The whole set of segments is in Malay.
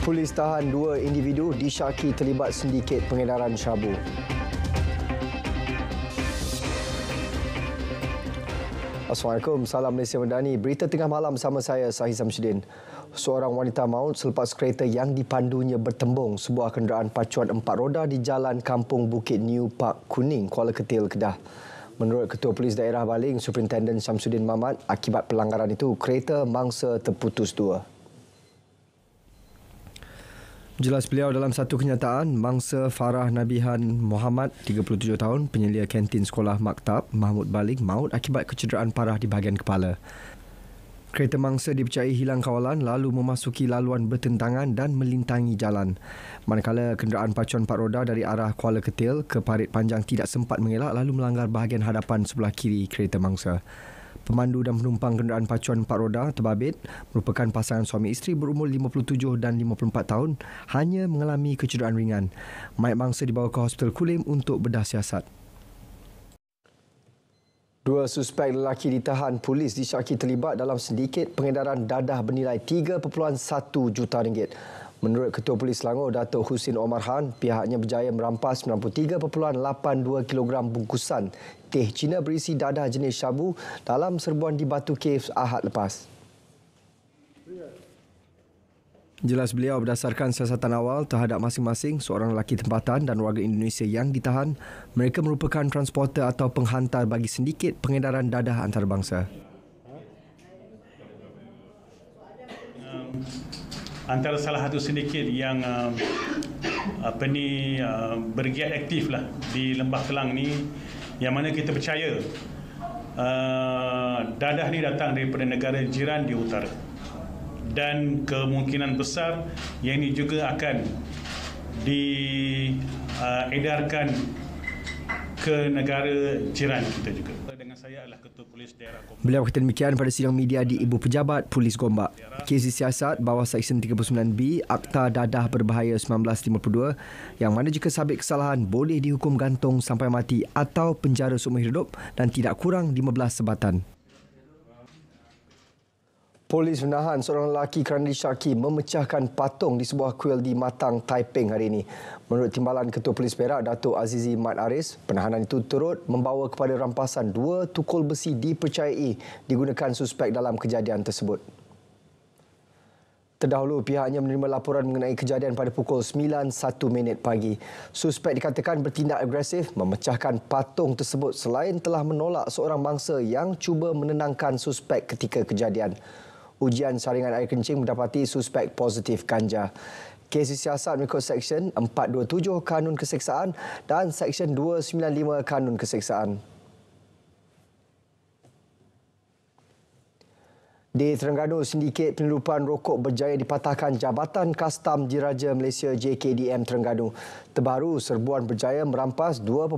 Polis tahan dua individu disyaki terlibat sindiket pengedaran syabu. Assalamualaikum, salam Malaysia Mendani. Berita tengah malam sama saya, Sahih Samsudin. Seorang wanita maut selepas kereta yang dipandunya bertembung sebuah kenderaan pacuan empat roda di jalan kampung Bukit New Park Kuning, Kuala Ketil, Kedah. Menurut Ketua Polis Daerah Baling, Superintendent Samsudin Mamat, akibat pelanggaran itu, kereta mangsa terputus dua. Jelas beliau dalam satu kenyataan, mangsa Farah Nabihan Muhammad, 37 tahun, penyelia kantin sekolah Maktab, Mahmud Balik, maut akibat kecederaan parah di bahagian kepala. Kereta mangsa dipercayai hilang kawalan lalu memasuki laluan bertentangan dan melintangi jalan. Manakala kenderaan pacuan empat roda dari arah Kuala Ketil ke parit panjang tidak sempat mengelak lalu melanggar bahagian hadapan sebelah kiri kereta mangsa pemandu dan penumpang kenderaan pacuan empat roda terbabit merupakan pasangan suami isteri berumur 57 dan 54 tahun hanya mengalami kecederaan ringan. Mayat mangsa dibawa ke Hospital Kulim untuk bedah siasat. Dua suspek lelaki ditahan polis disyaki terlibat dalam sedikit pengedaran dadah bernilai 3.1 juta ringgit. Menurut Ketua Polis Selangor, Datuk Husin Omar Khan, pihaknya berjaya merampas 93.82 kg bungkusan teh Cina berisi dadah jenis syabu dalam serbuan di Batu Caves Ahad lepas. Jelas beliau berdasarkan siasatan awal terhadap masing-masing seorang lelaki tempatan dan warga Indonesia yang ditahan, mereka merupakan transporter atau penghantar bagi sedikit pengedaran dadah antarabangsa. Um, antara salah satu sindiket yang uh, apa ni uh, bergiat aktif lah di Lembah Kelang ni yang mana kita percaya uh, dadah ni datang daripada negara jiran di utara dan kemungkinan besar yang ini juga akan diedarkan uh, ke negara jiran kita juga. Beliau berkata demikian pada sidang media di Ibu Pejabat Polis Gombak. Kes siasat bawah Seksyen 39B Akta Dadah Berbahaya 1952 yang mana jika sabit kesalahan boleh dihukum gantung sampai mati atau penjara seumur hidup dan tidak kurang 15 sebatan. Polis menahan seorang lelaki kerana disyaki memecahkan patung di sebuah kuil di Matang, Taiping hari ini. Menurut Timbalan Ketua Polis Perak, Datuk Azizi Mat Aris, penahanan itu turut membawa kepada rampasan dua tukul besi dipercayai digunakan suspek dalam kejadian tersebut. Terdahulu, pihaknya menerima laporan mengenai kejadian pada pukul 9.01 minit pagi. Suspek dikatakan bertindak agresif memecahkan patung tersebut selain telah menolak seorang mangsa yang cuba menenangkan suspek ketika kejadian ujian saringan air kencing mendapati suspek positif ganja. Kes disiasat mengikut Seksyen 427 Kanun Keseksaan dan Seksyen 295 Kanun Keseksaan. Di Terengganu, sindiket penyelupan rokok berjaya dipatahkan Jabatan Kastam Diraja Malaysia JKDM Terengganu. Terbaru, serbuan berjaya merampas 2.1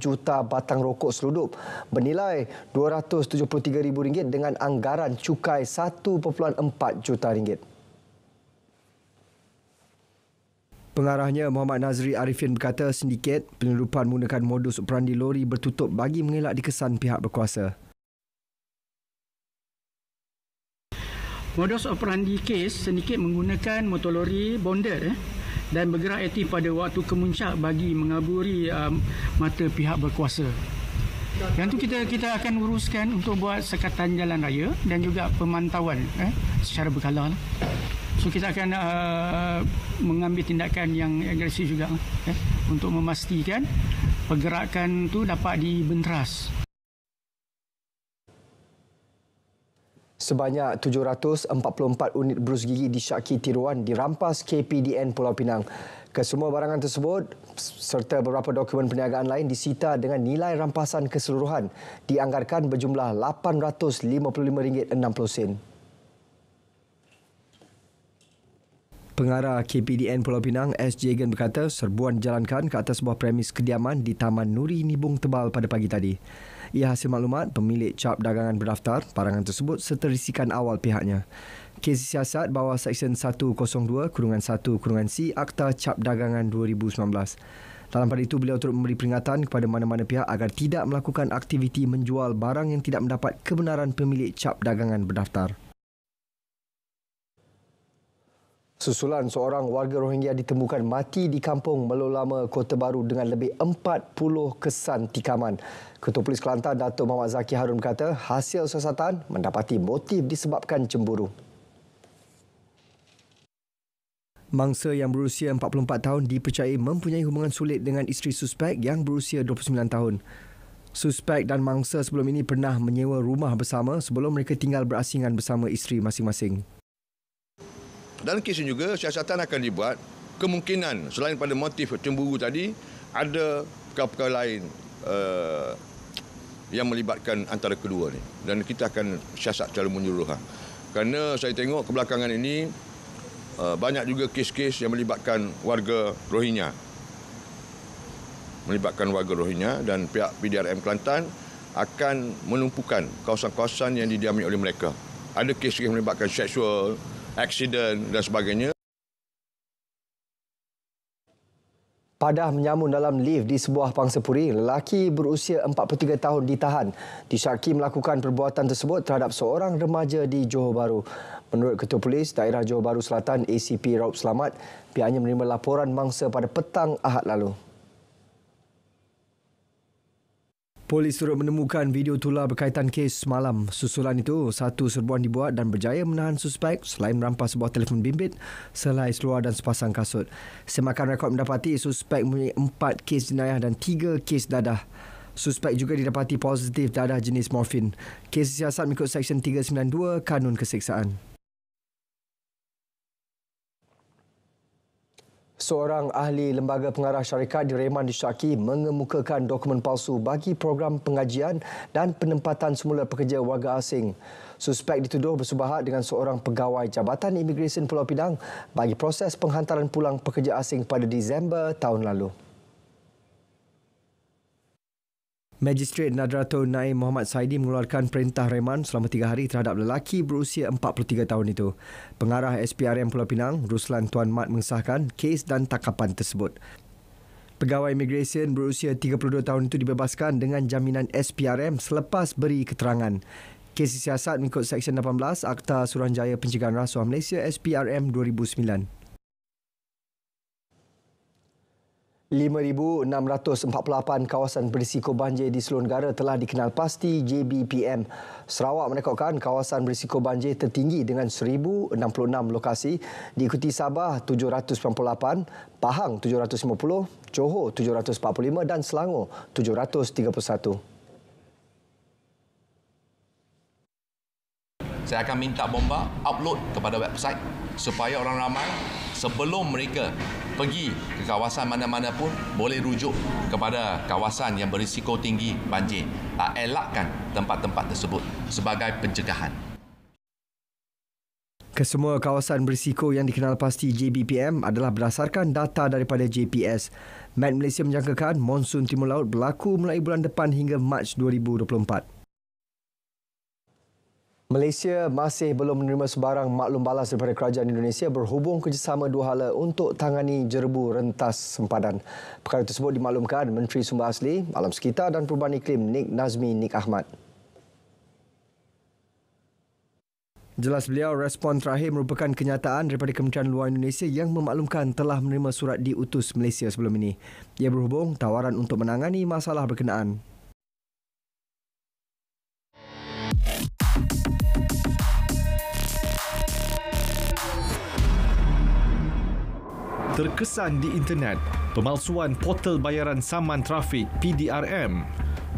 juta batang rokok seludup bernilai RM273,000 dengan anggaran cukai RM1.4 juta. Ringgit. Pengarahnya Muhammad Nazri Arifin berkata sindiket penyelupan menggunakan modus operandi lori bertutup bagi mengelak dikesan pihak berkuasa. modus operandi kes sedikit menggunakan motor lori bonded eh, dan bergerak aktif pada waktu kemuncak bagi mengaburi um, mata pihak berkuasa. Yang tu kita kita akan uruskan untuk buat sekatan jalan raya dan juga pemantauan eh, secara berkala. Lah. So kita akan uh, mengambil tindakan yang agresif juga eh, untuk memastikan pergerakan tu dapat dibenteras. Sebanyak 744 unit brus gigi disyaki tiruan dirampas KPDN Pulau Pinang. Kesemua barangan tersebut serta beberapa dokumen perniagaan lain disita dengan nilai rampasan keseluruhan dianggarkan berjumlah RM855.60. Pengarah KPDN Pulau Pinang S. Jagan berkata serbuan jalankan ke atas sebuah premis kediaman di Taman Nuri Nibung Tebal pada pagi tadi. Ia hasil maklumat pemilik cap dagangan berdaftar parangan tersebut serta risikan awal pihaknya. Kes siasat bawah Seksyen 102 Kurungan 1 Kurungan C Akta Cap Dagangan 2019. Dalam pada itu, beliau turut memberi peringatan kepada mana-mana pihak agar tidak melakukan aktiviti menjual barang yang tidak mendapat kebenaran pemilik cap dagangan berdaftar. Susulan seorang warga Rohingya ditemukan mati di kampung Melolama Kota Baru dengan lebih 40 kesan tikaman. Ketua Polis Kelantan, Datuk Muhammad Zaki Harun berkata hasil siasatan mendapati motif disebabkan cemburu. Mangsa yang berusia 44 tahun dipercayai mempunyai hubungan sulit dengan isteri suspek yang berusia 29 tahun. Suspek dan mangsa sebelum ini pernah menyewa rumah bersama sebelum mereka tinggal berasingan bersama isteri masing-masing. Dalam kes ini juga siasatan akan dibuat kemungkinan selain pada motif cemburu tadi ada perkara-perkara lain uh, yang melibatkan antara kedua ni dan kita akan siasat secara menyeluruh. Ha. Kerana saya tengok kebelakangan ini uh, banyak juga kes-kes yang melibatkan warga Rohingya. Melibatkan warga Rohingya dan pihak PDRM Kelantan akan menumpukan kawasan-kawasan yang didiami oleh mereka. Ada kes-kes melibatkan seksual, aksiden dan sebagainya. Padah menyamun dalam lift di sebuah pangsa puri, lelaki berusia 43 tahun ditahan. Disyaki melakukan perbuatan tersebut terhadap seorang remaja di Johor Bahru. Menurut Ketua Polis Daerah Johor Bahru Selatan ACP Raup Selamat, pihaknya menerima laporan mangsa pada petang Ahad lalu. Polis turut menemukan video tular berkaitan kes semalam. Susulan itu, satu serbuan dibuat dan berjaya menahan suspek selain merampas sebuah telefon bimbit, selai seluar dan sepasang kasut. Semakan rekod mendapati, suspek mempunyai empat kes jenayah dan tiga kes dadah. Suspek juga didapati positif dadah jenis morfin. Kes siasat mengikut Seksyen 392 Kanun Kesiksaan. Seorang ahli lembaga pengarah syarikat di direman disyaki mengemukakan dokumen palsu bagi program pengajian dan penempatan semula pekerja warga asing. Suspek dituduh bersubahat dengan seorang pegawai Jabatan Imigresen Pulau Pinang bagi proses penghantaran pulang pekerja asing pada Disember tahun lalu. Majistret Nadrato Naim Muhammad Saidi mengeluarkan perintah reman selama tiga hari terhadap lelaki berusia 43 tahun itu. Pengarah SPRM Pulau Pinang, Ruslan Tuan Mat mengesahkan kes dan takapan tersebut. Pegawai imigresen berusia 32 tahun itu dibebaskan dengan jaminan SPRM selepas beri keterangan. Kes siasat mengikut Seksyen 18 Akta Suruhanjaya Pencegahan Rasuah Malaysia SPRM 2009. 5,648 kawasan berisiko banjir di seluruh negara telah dikenal pasti JBPM. Sarawak merekodkan kawasan berisiko banjir tertinggi dengan 1,066 lokasi diikuti Sabah 798, Pahang 750, Johor 745 dan Selangor 731. Saya akan minta bomba upload kepada website supaya orang ramai sebelum mereka pergi ke kawasan mana-mana pun boleh rujuk kepada kawasan yang berisiko tinggi banjir. Tak ah, elakkan tempat-tempat tersebut sebagai pencegahan. Kesemua kawasan berisiko yang dikenal pasti JBPM adalah berdasarkan data daripada JPS. Met Malaysia menjangkakan monsun timur laut berlaku mulai bulan depan hingga Mac 2024. Malaysia masih belum menerima sebarang maklum balas daripada kerajaan Indonesia berhubung kerjasama dua hala untuk tangani jerbu rentas sempadan. Perkara tersebut dimaklumkan Menteri Sumber Asli, Alam Sekitar dan Perubahan Iklim Nik Nazmi Nik Ahmad. Jelas beliau, respon terakhir merupakan kenyataan daripada Kementerian Luar Indonesia yang memaklumkan telah menerima surat diutus Malaysia sebelum ini. Ia berhubung tawaran untuk menangani masalah berkenaan terkesan di internet, pemalsuan portal bayaran saman trafik PDRM.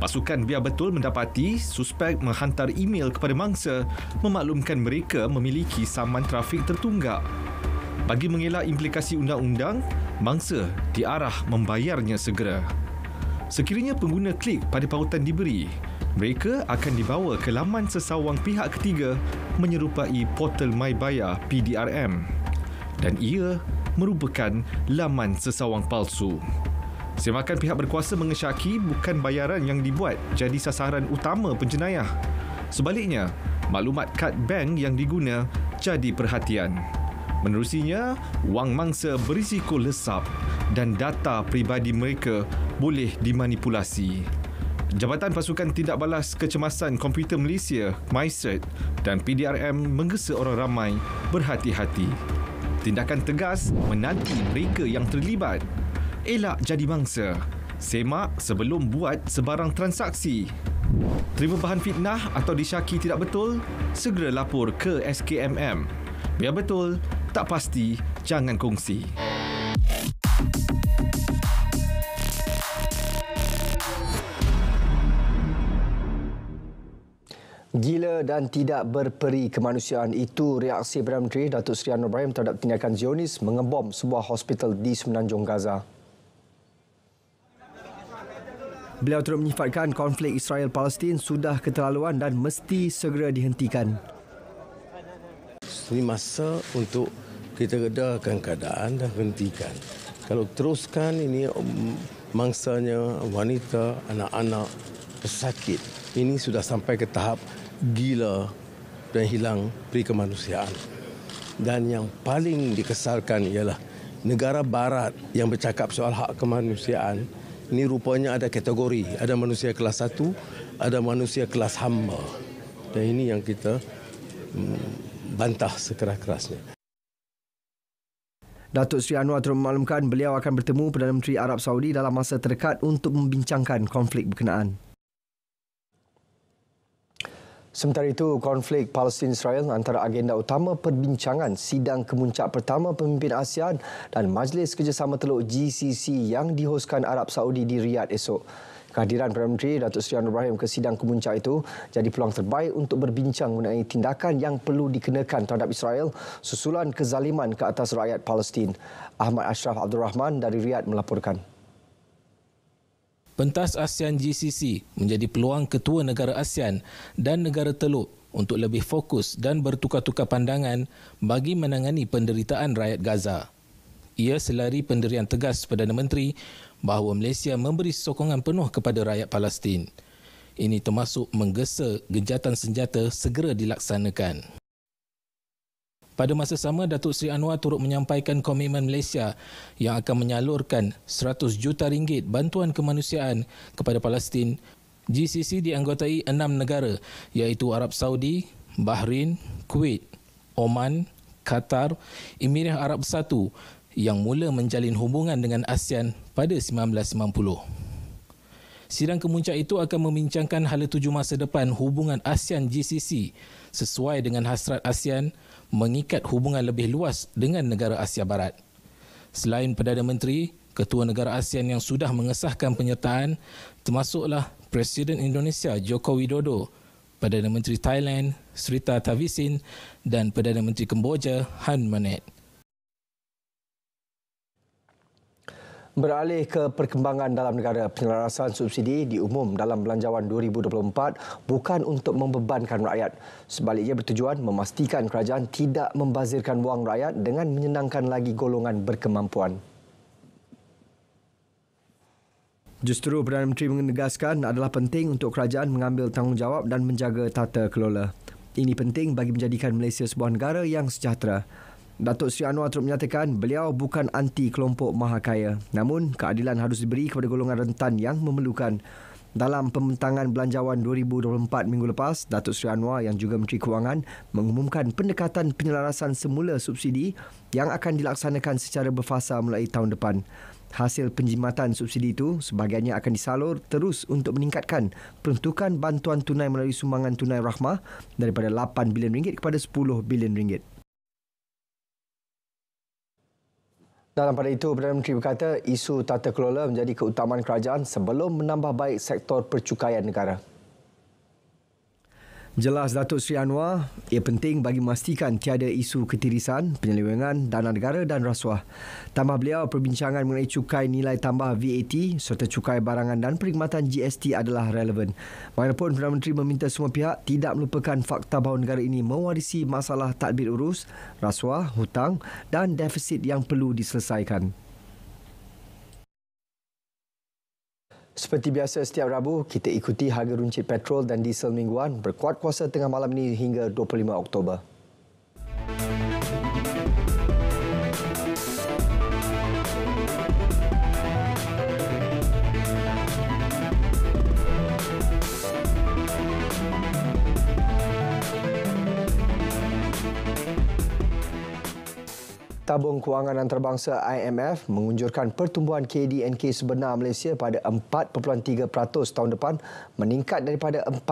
Pasukan biar betul mendapati suspek menghantar email kepada mangsa memaklumkan mereka memiliki saman trafik tertunggak. Bagi mengelak implikasi undang-undang, mangsa diarah membayarnya segera. Sekiranya pengguna klik pada pautan diberi, mereka akan dibawa ke laman sesawang pihak ketiga menyerupai portal MyBayar PDRM dan ia merupakan laman sesawang palsu. Semakan pihak berkuasa mengesyaki bukan bayaran yang dibuat jadi sasaran utama penjenayah. Sebaliknya, maklumat kad bank yang diguna jadi perhatian. Menerusinya, wang mangsa berisiko lesap dan data peribadi mereka boleh dimanipulasi. Jabatan Pasukan Tindak Balas Kecemasan Komputer Malaysia, MySert dan PDRM menggesa orang ramai berhati-hati. Tindakan tegas menanti mereka yang terlibat. Elak jadi mangsa. Semak sebelum buat sebarang transaksi. Terima bahan fitnah atau disyaki tidak betul, segera lapor ke SKMM. Biar betul, tak pasti, jangan kongsi. Gila dan tidak berperi kemanusiaan itu reaksi Perdana Menteri Datuk Seri Anwar Ibrahim terhadap tindakan Zionis mengebom sebuah hospital di Semenanjung Gaza. Beliau turut menyifatkan konflik Israel-Palestin sudah keterlaluan dan mesti segera dihentikan. Ini masa untuk kita redakan keadaan dan hentikan. Kalau teruskan ini um, mangsanya wanita, anak-anak, pesakit. Ini sudah sampai ke tahap gila dan hilang perikemanusiaan. Dan yang paling dikesalkan ialah negara barat yang bercakap soal hak kemanusiaan ini rupanya ada kategori, ada manusia kelas satu, ada manusia kelas hamba. Dan ini yang kita hmm, bantah sekeras-kerasnya. Datuk Sri Anwar turut memaklumkan beliau akan bertemu Perdana Menteri Arab Saudi dalam masa terdekat untuk membincangkan konflik berkenaan. Sementara itu, konflik Palestin-Israel antara agenda utama perbincangan sidang kemuncak pertama pemimpin ASEAN dan Majlis Kerjasama Teluk GCC yang dihoskan Arab Saudi di Riyadh esok. Kehadiran Perdana Menteri Datuk Seri Anwar Ibrahim ke sidang kemuncak itu jadi peluang terbaik untuk berbincang mengenai tindakan yang perlu dikenakan terhadap Israel susulan kezaliman ke atas rakyat Palestin. Ahmad Ashraf Abdul Rahman dari Riyadh melaporkan. Pentas ASEAN GCC menjadi peluang ketua negara ASEAN dan negara Teluk untuk lebih fokus dan bertukar-tukar pandangan bagi menangani penderitaan rakyat Gaza. Ia selari penderian tegas Perdana Menteri bahawa Malaysia memberi sokongan penuh kepada rakyat Palestin. Ini termasuk menggesa genjatan senjata segera dilaksanakan. Pada masa sama, Datuk Seri Anwar turut menyampaikan komitmen Malaysia yang akan menyalurkan 100 juta ringgit bantuan kemanusiaan kepada Palestin. GCC dianggotai enam negara iaitu Arab Saudi, Bahrain, Kuwait, Oman, Qatar, Emirat Arab Satu yang mula menjalin hubungan dengan ASEAN pada 1990. Sidang kemuncak itu akan membincangkan hala tuju masa depan hubungan ASEAN-GCC sesuai dengan hasrat ASEAN mengikat hubungan lebih luas dengan negara Asia Barat. Selain Perdana Menteri, Ketua Negara ASEAN yang sudah mengesahkan penyertaan termasuklah Presiden Indonesia Joko Widodo, Perdana Menteri Thailand Srita Tavisin dan Perdana Menteri Kemboja Hun Manet. Beralih ke perkembangan dalam negara, penyelarasan subsidi diumum dalam Belanjawan 2024 bukan untuk membebankan rakyat. Sebaliknya bertujuan memastikan kerajaan tidak membazirkan wang rakyat dengan menyenangkan lagi golongan berkemampuan. Justru Perdana Menteri menegaskan adalah penting untuk kerajaan mengambil tanggungjawab dan menjaga tata kelola. Ini penting bagi menjadikan Malaysia sebuah negara yang sejahtera. Datuk Sri Anwar turut menyatakan beliau bukan anti kelompok maha kaya. Namun, keadilan harus diberi kepada golongan rentan yang memerlukan. Dalam pembentangan belanjawan 2024 minggu lepas, Datuk Sri Anwar yang juga Menteri Kewangan mengumumkan pendekatan penyelarasan semula subsidi yang akan dilaksanakan secara berfasa mulai tahun depan. Hasil penjimatan subsidi itu sebagiannya akan disalur terus untuk meningkatkan peruntukan bantuan tunai melalui sumbangan tunai rahmah daripada 8 bilion ringgit kepada 10 bilion ringgit. Dalam pada itu, Perdana Menteri berkata isu tata kelola menjadi keutamaan kerajaan sebelum menambah baik sektor percukaian negara. Jelas Datuk Sri Anwar, ia penting bagi memastikan tiada isu ketirisan, penyelewengan dana negara dan rasuah. Tambah beliau, perbincangan mengenai cukai nilai tambah VAT serta cukai barangan dan perkhidmatan GST adalah relevan. Bagaimanapun, Perdana Menteri meminta semua pihak tidak melupakan fakta bahawa negara ini mewarisi masalah tadbir urus, rasuah, hutang dan defisit yang perlu diselesaikan. Seperti biasa setiap Rabu, kita ikuti harga runcit petrol dan diesel mingguan berkuat kuasa tengah malam ini hingga 25 Oktober. Tabung Kewangan Antarabangsa IMF mengunjurkan pertumbuhan KDNK sebenar Malaysia pada 4.3% tahun depan meningkat daripada 4%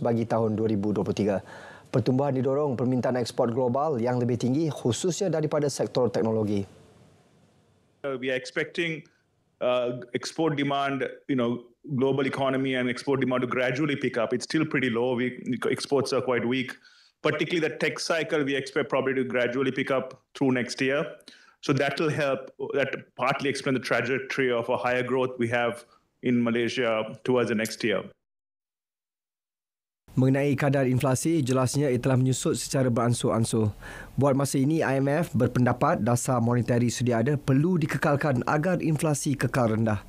bagi tahun 2023. Pertumbuhan didorong permintaan ekspor global yang lebih tinggi khususnya daripada sektor teknologi. We are expecting uh, export demand, you know, global economy and export demand to gradually pick up. It's still pretty low. We, exports are quite weak particularly the tech cycle, we expect probably to gradually pick up through next year. So that will help, that partly explain the trajectory of a higher growth we have in Malaysia towards the next year. Mengenai kadar inflasi, jelasnya ia telah menyusut secara beransur-ansur. Buat masa ini, IMF berpendapat dasar monetari sedia ada perlu dikekalkan agar inflasi kekal rendah.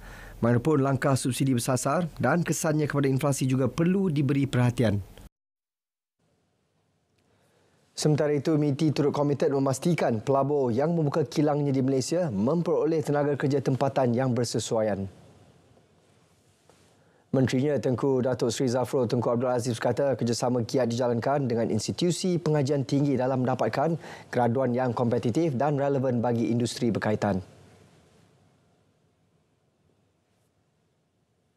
Bagaimanapun, langkah subsidi bersasar dan kesannya kepada inflasi juga perlu diberi perhatian. Sementara itu, MITI turut komited memastikan pelabur yang membuka kilangnya di Malaysia memperoleh tenaga kerja tempatan yang bersesuaian. Menterinya Tengku Datuk Seri Zafro Tengku Abdul Aziz berkata kerjasama kiat dijalankan dengan institusi pengajian tinggi dalam mendapatkan graduan yang kompetitif dan relevan bagi industri berkaitan.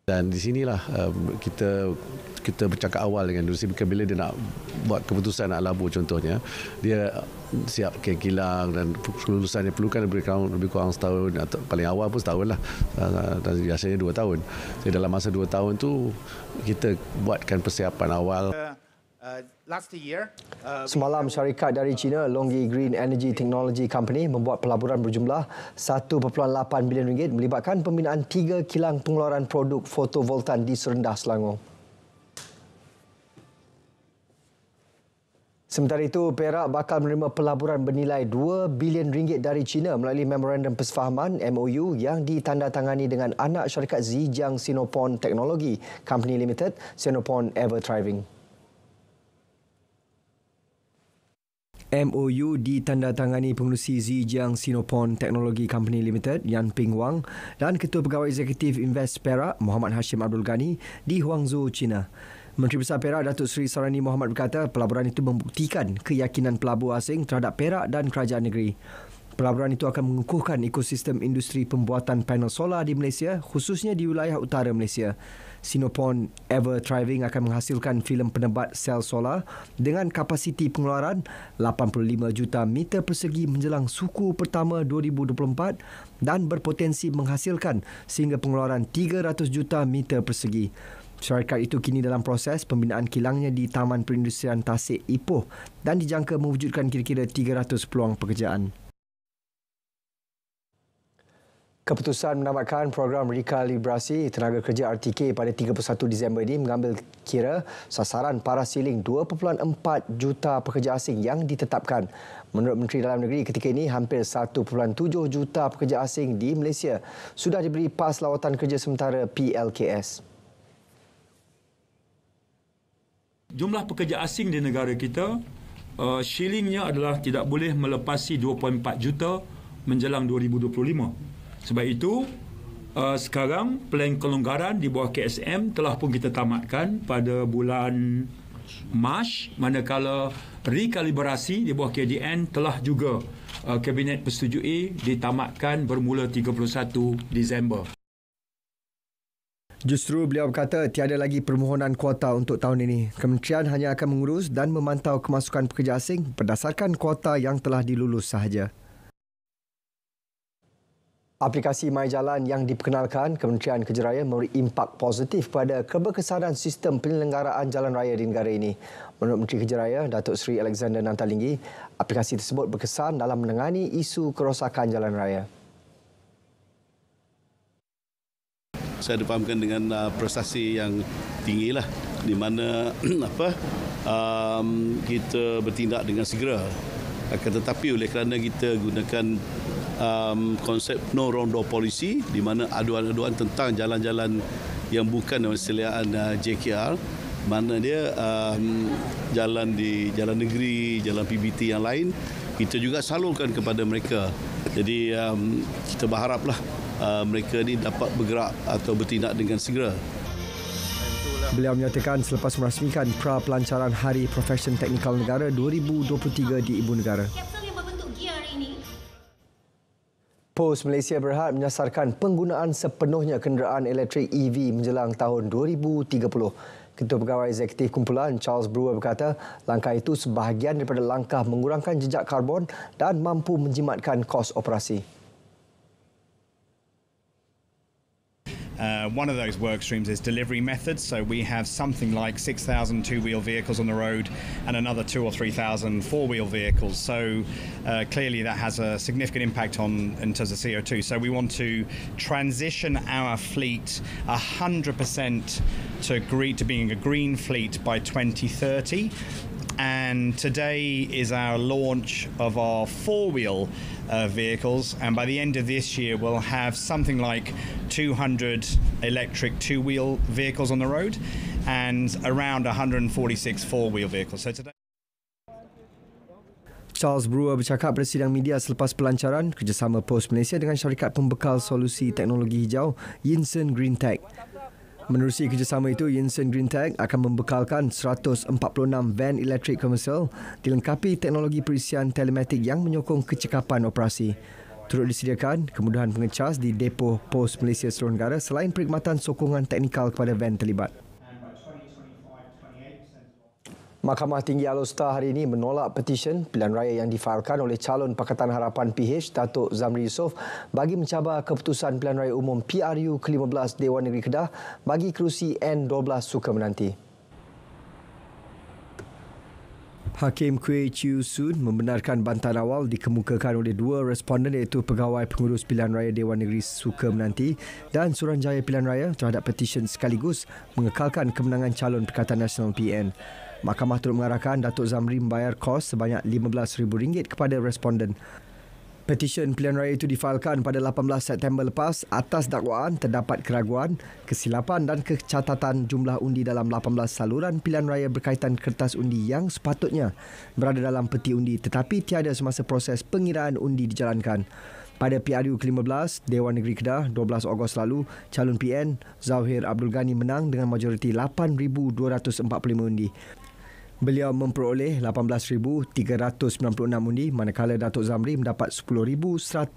dan di sinilah um, kita kita bercakap awal dengan dulu sebab bila dia nak buat keputusan nak labur contohnya dia siap ke kilang dan kelulusan yang perlukan lebih kurang, lebih kurang setahun atau paling awal pun setahun lah ah, ah, dan biasanya dua tahun jadi dalam masa dua tahun tu kita buatkan persiapan awal Uh, uh, semalam syarikat dari China Longi Green Energy Technology Company membuat pelaburan berjumlah 1.8 bilion ringgit melibatkan pembinaan tiga kilang pengeluaran produk fotovoltaik di Serendah Selangor. Sementara itu, Perak bakal menerima pelaburan bernilai 2 bilion ringgit dari China melalui memorandum persefahaman MOU yang ditandatangani dengan anak syarikat Zijiang Sinopon Technology Company Limited, Sinopon Ever Thriving. MOU ditandatangani pengurusi Zijiang Sinopon Technology Company Limited Yan Ping Wang dan Ketua Pegawai Eksekutif Invest Perak Muhammad Hashim Abdul Ghani di Huangzhou, China. Menteri Besar Perak Datuk Seri Sarani Muhammad berkata pelaburan itu membuktikan keyakinan pelabur asing terhadap Perak dan kerajaan negeri. Pelaburan itu akan mengukuhkan ekosistem industri pembuatan panel solar di Malaysia, khususnya di wilayah utara Malaysia. Sinopon Ever Thriving akan menghasilkan filem penebat sel solar dengan kapasiti pengeluaran 85 juta meter persegi menjelang suku pertama 2024 dan berpotensi menghasilkan sehingga pengeluaran 300 juta meter persegi. Syarikat itu kini dalam proses pembinaan kilangnya di Taman Perindustrian Tasik Ipoh dan dijangka mewujudkan kira-kira 300 peluang pekerjaan. Keputusan menamatkan program rekalibrasi tenaga kerja RTK pada 31 Disember ini mengambil kira sasaran para siling 2.4 juta pekerja asing yang ditetapkan. Menurut Menteri Dalam Negeri ketika ini hampir 1.7 juta pekerja asing di Malaysia sudah diberi pas lawatan kerja sementara PLKS. Jumlah pekerja asing di negara kita eh, silingnya adalah tidak boleh melepasi 2.4 juta menjelang 2025. Sebab itu uh, sekarang plan kelonggaran di bawah KSM telah pun kita tamatkan pada bulan Mac manakala rekalibrasi di bawah KDN telah juga uh, kabinet persetujui ditamatkan bermula 31 Disember. Justru beliau berkata tiada lagi permohonan kuota untuk tahun ini. Kementerian hanya akan mengurus dan memantau kemasukan pekerja asing berdasarkan kuota yang telah dilulus sahaja. Aplikasi MyJalan yang diperkenalkan Kementerian Kejeraya memberi impak positif pada keberkesanan sistem penyelenggaraan jalan raya di negara ini. Menurut Menteri Kejeraya, Datuk Seri Alexander Nantalinggi, aplikasi tersebut berkesan dalam menangani isu kerosakan jalan raya. Saya dipahamkan dengan uh, prestasi yang tinggi lah, di mana apa um, kita bertindak dengan segera. akan Tetapi oleh kerana kita gunakan um, konsep no rondo policy di mana aduan-aduan tentang jalan-jalan yang bukan dalam seliaan uh, JKR mana dia um, jalan di jalan negeri, jalan PBT yang lain kita juga salurkan kepada mereka. Jadi um, kita berharaplah uh, mereka ini dapat bergerak atau bertindak dengan segera. Beliau menyatakan selepas merasmikan pra pelancaran Hari Profesion Teknikal Negara 2023 di Ibu Negara. Pos Malaysia Berhad menyasarkan penggunaan sepenuhnya kenderaan elektrik EV menjelang tahun 2030. Ketua Pegawai Eksekutif Kumpulan Charles Brewer berkata, langkah itu sebahagian daripada langkah mengurangkan jejak karbon dan mampu menjimatkan kos operasi. Uh, one of those work streams is delivery methods. So we have something like 6,000 two wheel vehicles on the road and another two or 3,000 four wheel vehicles. So uh, clearly that has a significant impact on in terms of CO2. So we want to transition our fleet 100% to, green, to being a green fleet by 2030 and today is our launch of our four wheel uh, vehicles. And by the end of this year, we'll have something like 200 electric two wheel vehicles on the road and around 146 four wheel vehicles. So today. Charles Brewer bercakap pada sidang media selepas pelancaran kerjasama Post Malaysia dengan syarikat pembekal solusi teknologi hijau Yinsen Green Tech. Menerusi kerjasama itu, Yinsen Green Tech akan membekalkan 146 van elektrik komersial dilengkapi teknologi perisian telematik yang menyokong kecekapan operasi. Turut disediakan kemudahan pengecas di depo pos Malaysia Seluruh Negara selain perkhidmatan sokongan teknikal kepada van terlibat. Mahkamah Tinggi Alostar hari ini menolak petisyen pilihan raya yang difailkan oleh calon Pakatan Harapan PH Datuk Zamri Yusof bagi mencabar keputusan pilihan raya umum PRU ke-15 Dewan Negeri Kedah bagi kerusi N12 suka menanti. Hakim Kui Chiu Sun membenarkan bantahan awal dikemukakan oleh dua responden iaitu Pegawai Pengurus Pilihan Raya Dewan Negeri Suka Menanti dan Suranjaya Pilihan Raya terhadap petisyen sekaligus mengekalkan kemenangan calon Perkataan Nasional PN. Mahkamah turut mengarahkan Datuk Zamri membayar kos sebanyak RM15,000 kepada responden. Petisyen pilihan raya itu difailkan pada 18 September lepas atas dakwaan terdapat keraguan, kesilapan dan kecatatan jumlah undi dalam 18 saluran pilihan raya berkaitan kertas undi yang sepatutnya berada dalam peti undi tetapi tiada semasa proses pengiraan undi dijalankan. Pada PRU ke-15, Dewan Negeri Kedah, 12 Ogos lalu, calon PN Zahir Abdul Ghani menang dengan majoriti 8,245 undi. Beliau memperoleh 18,396 undi manakala Datuk Zamri mendapat 10,151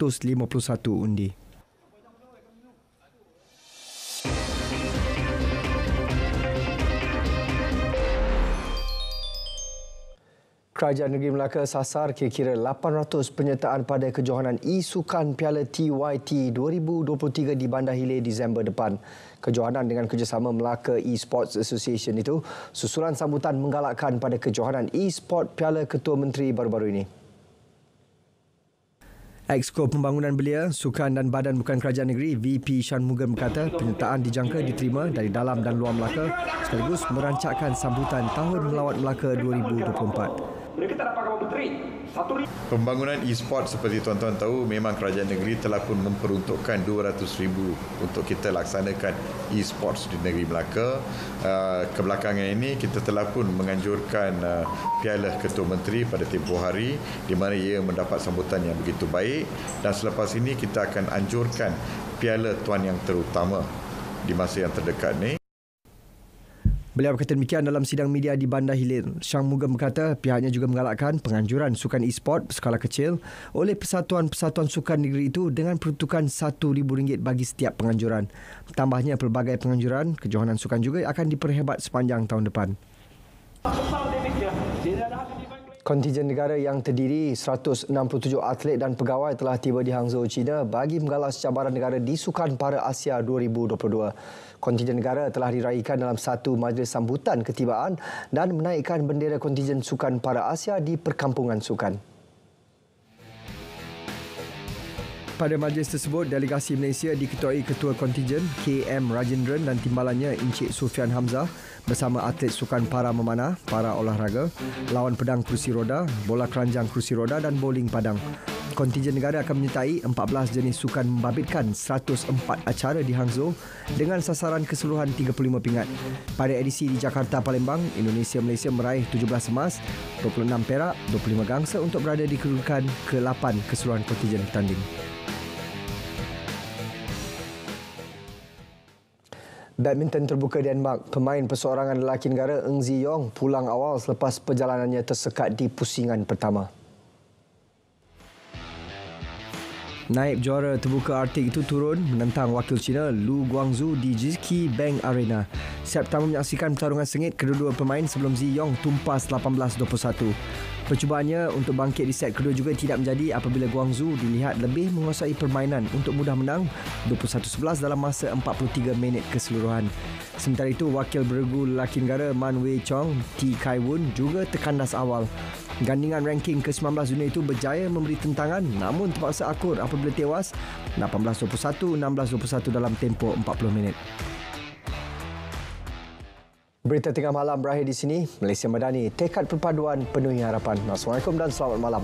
undi. Kerajaan Negeri Melaka sasar kira-kira 800 penyertaan pada kejohanan e-sukan Piala TYT 2023 di Bandar Hilir Disember depan. Kejohanan dengan kerjasama Melaka E-Sports Association itu susulan sambutan menggalakkan pada kejohanan e-sport Piala Ketua Menteri baru-baru ini. Exco Pembangunan Belia, Sukan dan Badan Bukan Kerajaan Negeri VP Shan Shanmugam berkata penyertaan dijangka diterima dari dalam dan luar Melaka sekaligus merancakkan sambutan Tahun Melawat Melaka 2024 mereka tak dapat apa-apa trade. Satu ribu. Pembangunan e-sport seperti tuan-tuan tahu memang kerajaan negeri telah pun memperuntukkan 200,000 untuk kita laksanakan e-sports di negeri Melaka. Ah, kebelakangan ini kita telah pun menganjurkan ah, piala Ketua Menteri pada tempoh hari di mana ia mendapat sambutan yang begitu baik dan selepas ini kita akan anjurkan piala Tuan Yang Terutama di masa yang terdekat ini. Beliau berkata demikian dalam sidang media di Bandar Hilir. Syang Mugam berkata pihaknya juga menggalakkan penganjuran sukan e-sport berskala kecil oleh persatuan-persatuan sukan negeri itu dengan peruntukan RM1,000 bagi setiap penganjuran. Tambahnya pelbagai penganjuran, kejohanan sukan juga akan diperhebat sepanjang tahun depan. Sebab demikian, Kontijen negara yang terdiri 167 atlet dan pegawai telah tiba di Hangzhou, China bagi menggalas cabaran negara di Sukan Para Asia 2022. Kontijen negara telah diraihkan dalam satu majlis sambutan ketibaan dan menaikkan bendera kontijen Sukan Para Asia di perkampungan Sukan. Pada majlis tersebut, delegasi Malaysia diketuai Ketua Kontijen KM Rajendran dan timbalannya Encik Sufian Hamzah bersama atlet sukan para memanah, para olahraga, lawan pedang kerusi roda, bola keranjang kerusi roda dan bowling padang. Kontingen negara akan menyertai 14 jenis sukan membabitkan 104 acara di Hangzhou dengan sasaran keseluruhan 35 pingat. Pada edisi di Jakarta Palembang, Indonesia Malaysia meraih 17 emas, 26 perak, 25 gangsa untuk berada di kedudukan ke-8 keseluruhan kontingen bertanding. badminton terbuka Denmark, pemain perseorangan lelaki negara Eng Zi Yong pulang awal selepas perjalanannya tersekat di pusingan pertama. Naib juara terbuka Arctic itu turun menentang wakil China Lu Guangzu di Jiki Bank Arena. Siap tamu menyaksikan pertarungan sengit kedua-dua pemain sebelum Zi Yong tumpas 18-21. Percubaannya untuk bangkit di set kedua juga tidak menjadi apabila Guangzhou dilihat lebih menguasai permainan untuk mudah menang 21-11 dalam masa 43 minit keseluruhan. Sementara itu, wakil bergu lelaki negara Man Wei Chong, T. Kai Woon juga terkandas awal. Gandingan ranking ke-19 dunia itu berjaya memberi tentangan namun terpaksa akur apabila tewas 18-21, 16-21 dalam tempoh 40 minit. Berita tengah malam berakhir di sini. Malaysia Madani, tekad perpaduan penuhi harapan. Assalamualaikum dan selamat malam.